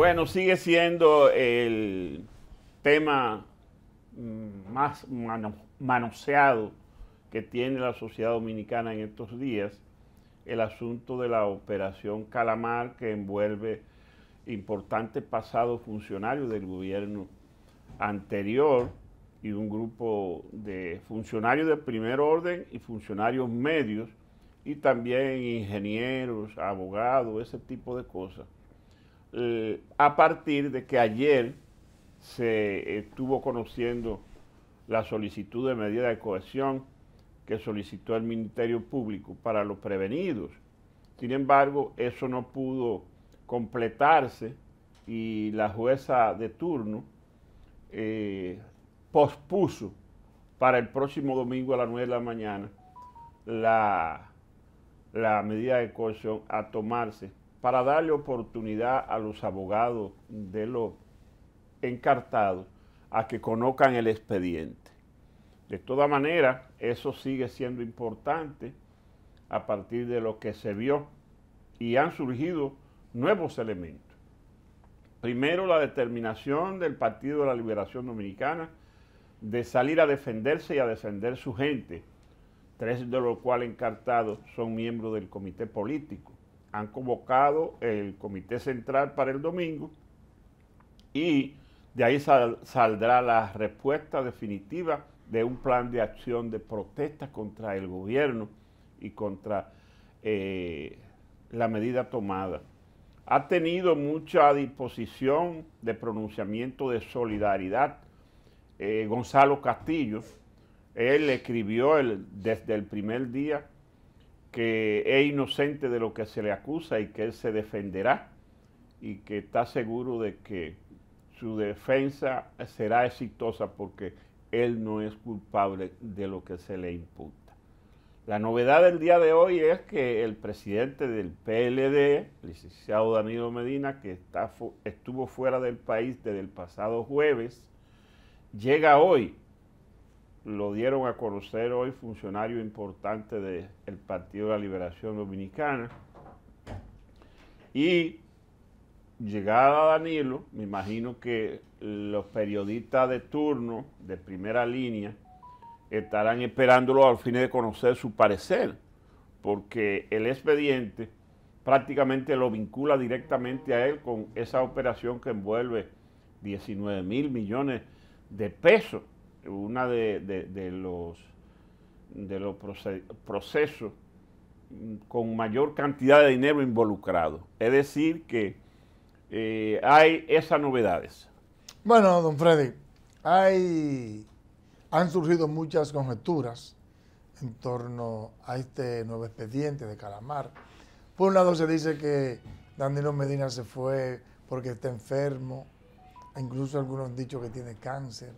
Bueno, sigue siendo el tema mm, más manoseado que tiene la sociedad dominicana en estos días, el asunto de la operación Calamar que envuelve importantes pasados funcionarios del gobierno anterior y un grupo de funcionarios de primer orden y funcionarios medios y también ingenieros, abogados, ese tipo de cosas eh, a partir de que ayer se eh, estuvo conociendo la solicitud de medida de cohesión que solicitó el Ministerio Público para los prevenidos. Sin embargo, eso no pudo completarse y la jueza de turno eh, pospuso para el próximo domingo a las 9 de la mañana la, la medida de cohesión a tomarse para darle oportunidad a los abogados de los encartados a que conozcan el expediente. De toda manera, eso sigue siendo importante a partir de lo que se vio y han surgido nuevos elementos. Primero, la determinación del Partido de la Liberación Dominicana de salir a defenderse y a defender su gente, tres de los cuales encartados son miembros del comité político han convocado el Comité Central para el domingo y de ahí saldrá la respuesta definitiva de un plan de acción de protesta contra el gobierno y contra eh, la medida tomada. Ha tenido mucha disposición de pronunciamiento de solidaridad eh, Gonzalo Castillo. Él escribió el, desde el primer día que es inocente de lo que se le acusa y que él se defenderá y que está seguro de que su defensa será exitosa porque él no es culpable de lo que se le imputa. La novedad del día de hoy es que el presidente del PLD, licenciado Danilo Medina, que estuvo fuera del país desde el pasado jueves, llega hoy lo dieron a conocer hoy funcionario importante del Partido de la Liberación Dominicana. Y llegada Danilo, me imagino que los periodistas de turno, de primera línea, estarán esperándolo al fin de conocer su parecer, porque el expediente prácticamente lo vincula directamente a él con esa operación que envuelve 19 mil millones de pesos una de, los, de los procesos con mayor cantidad de dinero involucrado. Es decir, que eh, hay esas novedades. Bueno, don Freddy, hay, han surgido muchas conjeturas en torno a este nuevo expediente de Calamar. Por un lado se dice que Danilo Medina se fue porque está enfermo, incluso algunos han dicho que tiene cáncer,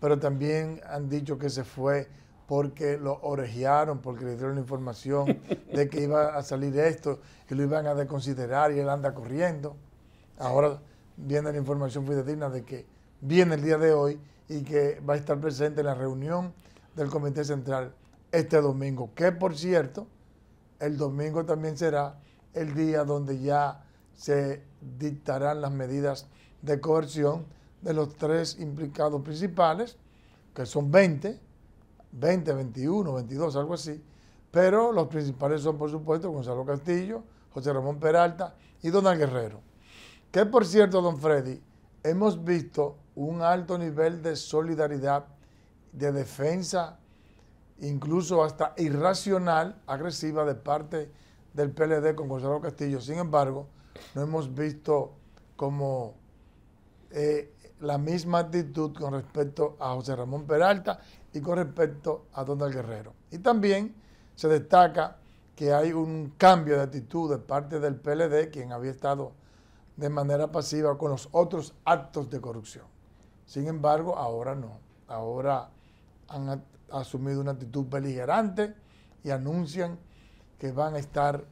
pero también han dicho que se fue porque lo orejearon, porque le dieron la información de que iba a salir esto y lo iban a desconsiderar y él anda corriendo. Ahora viene la información fidedigna de que viene el día de hoy y que va a estar presente en la reunión del Comité Central este domingo, que por cierto, el domingo también será el día donde ya se dictarán las medidas de coerción de los tres implicados principales, que son 20, 20, 21, 22, algo así, pero los principales son, por supuesto, Gonzalo Castillo, José Ramón Peralta y Donald Guerrero. Que, por cierto, don Freddy, hemos visto un alto nivel de solidaridad, de defensa, incluso hasta irracional, agresiva de parte del PLD con Gonzalo Castillo. Sin embargo, no hemos visto como eh, la misma actitud con respecto a José Ramón Peralta y con respecto a Donald Guerrero. Y también se destaca que hay un cambio de actitud de parte del PLD, quien había estado de manera pasiva con los otros actos de corrupción. Sin embargo, ahora no. Ahora han asumido una actitud beligerante y anuncian que van a estar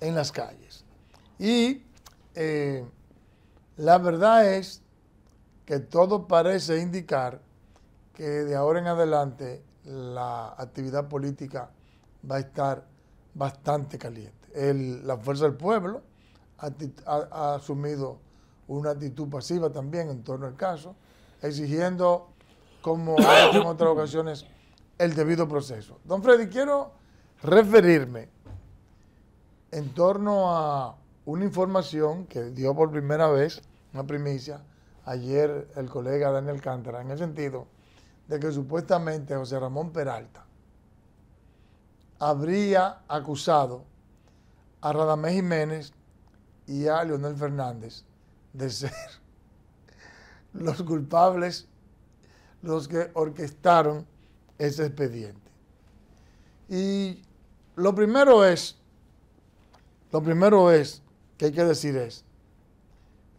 en las calles. Y eh, la verdad es que todo parece indicar que de ahora en adelante la actividad política va a estar bastante caliente. la fuerza del pueblo ha, asumido una actitud pasiva también en torno al caso, exigiendo, como en otras ocasiones, el debido proceso. Don Freddy, quiero referirme en torno a una información que dio por primera vez, una primicia, ayer el colega Daniel Cántara, en el sentido de que supuestamente José Ramón Peralta habría acusado a Radamés Jiménez y a Leonel Fernández de ser los culpables, los que orquestaron ese expediente. Y lo primero es, lo primero es, que hay que decir es,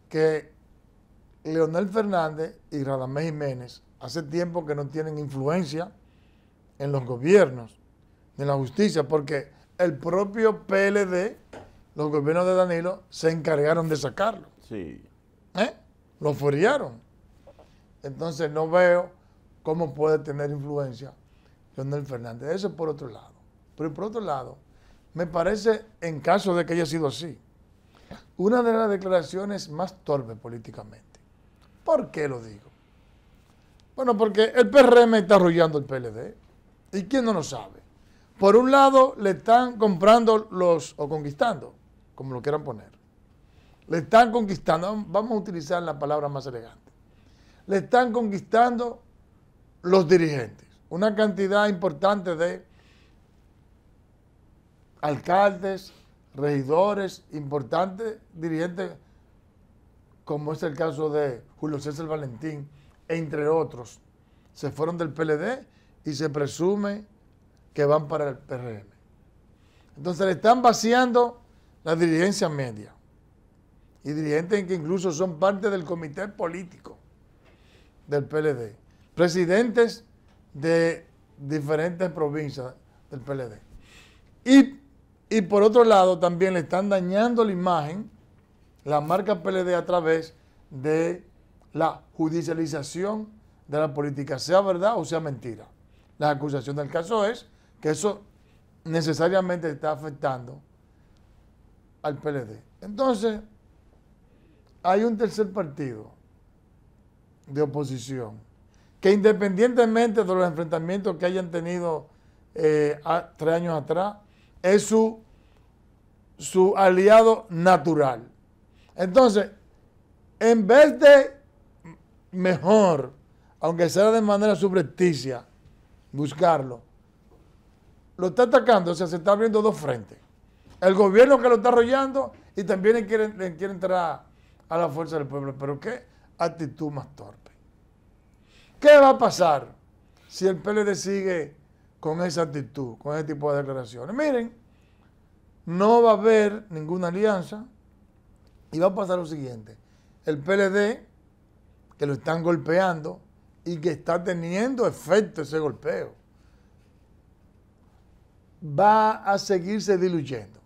que Leonel Fernández y Radamés Jiménez hace tiempo que no tienen influencia en los gobiernos, en la justicia, porque el propio PLD, los gobiernos de Danilo, se encargaron de sacarlo. Sí. ¿Eh? Lo furiaron. Entonces no veo cómo puede tener influencia Leonel Fernández. Eso por otro lado. Pero por otro lado, me parece, en caso de que haya sido así, una de las declaraciones más torpes políticamente ¿Por qué lo digo? Bueno, porque el PRM está arrollando el PLD. ¿Y quién no lo sabe? Por un lado, le están comprando los, o conquistando, como lo quieran poner. Le están conquistando, vamos a utilizar la palabra más elegante. Le están conquistando los dirigentes. Una cantidad importante de alcaldes, regidores, importantes dirigentes, como es el caso de Julio César Valentín, entre otros, se fueron del PLD y se presume que van para el PRM. Entonces le están vaciando la dirigencia media y dirigentes que incluso son parte del comité político del PLD, presidentes de diferentes provincias del PLD. Y, y, por otro lado, también le están dañando la imagen, la marca PLD a través de la judicialización de la política, sea verdad o sea mentira. La acusación del caso es que eso necesariamente está afectando al PLD. Entonces, hay un tercer partido de oposición que independientemente de los enfrentamientos que hayan tenido eh, tres años atrás, es su, su aliado natural. Entonces, en vez de mejor, aunque sea de manera subrepticia, buscarlo. Lo está atacando, o sea, se está abriendo dos frentes. El gobierno que lo está arrollando y también le quiere, le quiere entrar a la fuerza del pueblo. Pero qué actitud más torpe. ¿Qué va a pasar si el PLD sigue con esa actitud, con ese tipo de declaraciones? Miren, no va a haber ninguna alianza y va a pasar lo siguiente. El PLD que lo están golpeando y que está teniendo efecto ese golpeo. Va a seguirse diluyendo.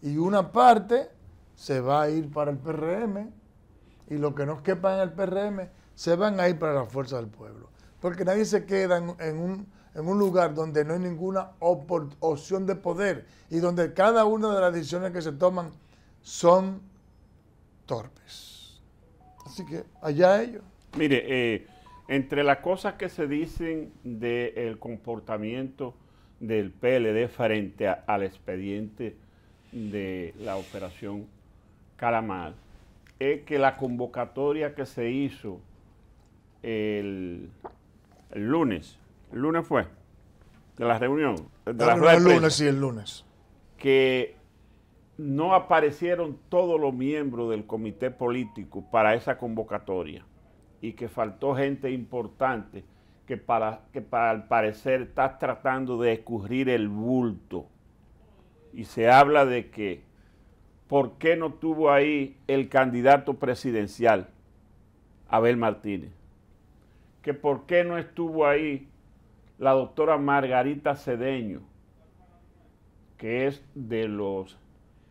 Y una parte se va a ir para el PRM y lo que nos quepa en el PRM se van a ir para la fuerza del pueblo. Porque nadie se queda un, en un, lugar donde no hay ninguna opción de poder y donde cada una de las decisiones que se toman son torpes. Así que allá ellos. Mire, eh, entre las cosas que se dicen del comportamiento del PLD frente al expediente de la operación Calamar, es que la convocatoria que se hizo el, lunes, el lunes fue, de la reunión, de ah, la, la reunión el lunes, sí, el lunes. Que no aparecieron todos los miembros del comité político para esa convocatoria y que faltó gente importante que para, que para al parecer está tratando de escurrir el bulto. Y se habla de que, ¿por qué no tuvo ahí el candidato presidencial, Abel Martínez? Que por qué no estuvo ahí la doctora Margarita Cedeño, que es de los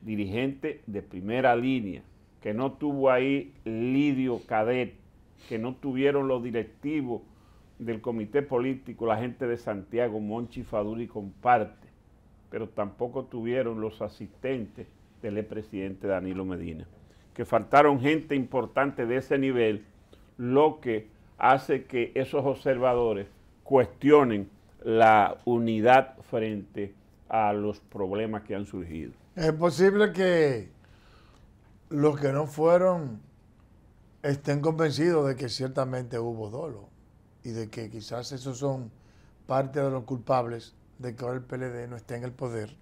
dirigente de primera línea, que no tuvo ahí Lidio Cadet, que no tuvieron los directivos del comité político, la gente de Santiago, Monchi, y comparte, pero tampoco tuvieron los asistentes del expresidente Danilo Medina, que faltaron gente importante de ese nivel, lo que hace que esos observadores cuestionen la unidad frente a los problemas que han surgido. Es posible que los que no fueron estén convencidos de que ciertamente hubo dolo y de que quizás esos son parte de los culpables de que ahora el PLD no esté en el poder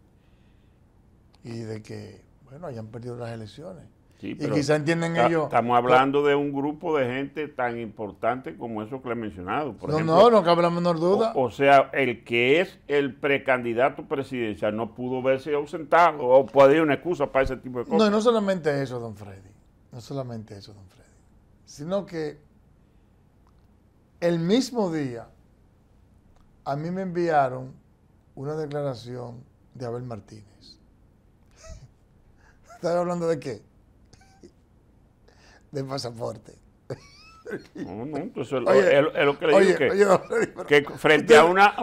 y de que, bueno, hayan perdido las elecciones y quizá entienden ellos. Estamos hablando de un grupo de gente tan importante como eso que le he mencionado. Por no, ejemplo, no, no cabe la menor duda. O, sea, el que es el precandidato presidencial no pudo verse ausentado o puede una excusa para ese tipo de cosas. No, no solamente eso, don Freddy. No solamente eso, don Freddy. Sino que el mismo día a mí me enviaron una declaración de Abel Martínez. ¿Estás hablando de qué? de pasaporte. es, pues lo que le digo frente a una...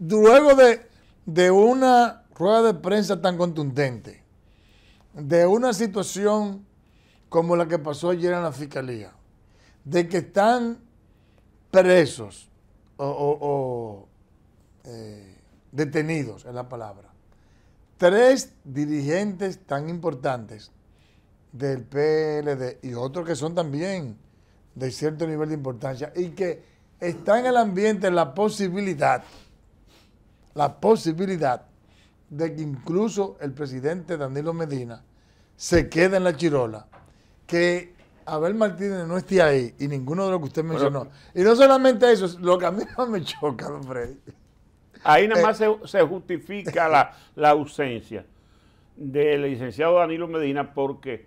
luego de, de una rueda de prensa tan contundente, de una situación como la que pasó ayer en la fiscalía, de que están presos o, eh, detenidos, es la palabra, tres dirigentes tan importantes del PLD y otros que son también de cierto nivel de importancia y que está en el ambiente la posibilidad, la posibilidad de que incluso el presidente Danilo Medina se quede en la Chirola, que Abel Martínez no esté ahí y ninguno de los que usted mencionó. y no solamente eso, lo que a mí no me choca, don Ahí nada más eh, se, se, justifica la, la ausencia del licenciado Danilo Medina porque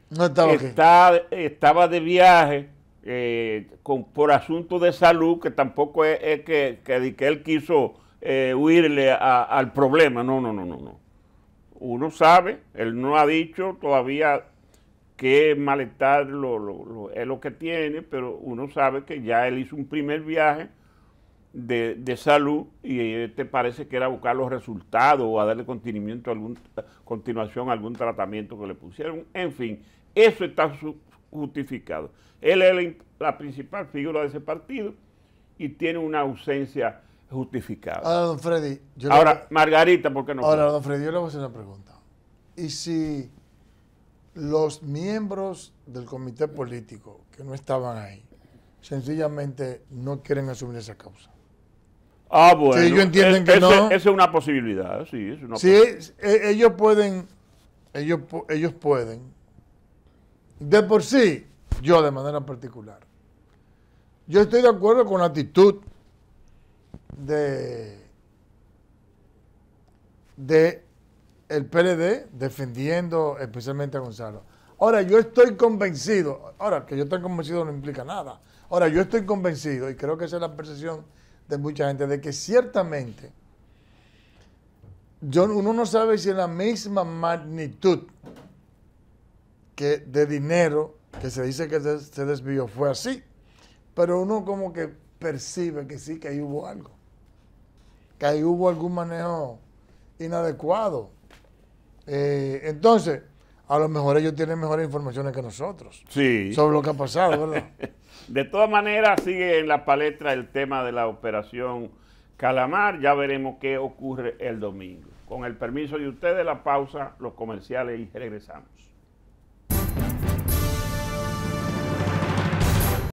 estaba, estaba de viaje eh, por asunto de salud, que tampoco es, que, que, él quiso eh, huirle al problema. No, no, no, no, no. Uno sabe, él no ha dicho todavía qué malestar lo, lo, es lo que tiene, pero uno sabe que ya él hizo un primer viaje de, salud y eh, te parece que era buscar los resultados o a darle continuación a algún tratamiento que le pusieron. En fin, eso está justificado. Él es la principal figura de ese partido y tiene una ausencia justificada. Ahora, Freddy. ahora, Margarita, porque no? Ahora, don Freddy, yo le voy a hacer una pregunta. ¿Y si los miembros del comité político que no estaban ahí sencillamente no quieren asumir esa causa? Ah, bueno. ellos entienden que eh, Esa es una posibilidad, sí. Es e, e, ellos pueden, ellos, ellos pueden. De por sí, yo de manera particular, yo estoy de acuerdo con la actitud de, de el PLD defendiendo especialmente a Gonzalo. Ahora, yo estoy convencido, ahora que yo estoy convencido no implica nada. Ahora, yo estoy convencido, y creo que esa es la percepción de mucha gente, de que ciertamente yo, uno no sabe si la misma magnitud que de dinero que se dice que se, desvió fue así, pero uno como que percibe que sí, que ahí hubo algo, que ahí hubo algún manejo inadecuado. Eh, entonces, a lo mejor ellos tienen mejores informaciones que nosotros sí. sobre lo que ha pasado, ¿verdad? de todas maneras, sigue en la palestra el tema de la operación Calamar. Ya veremos qué ocurre el domingo. Con el permiso de ustedes, la pausa, los comerciales y regresamos.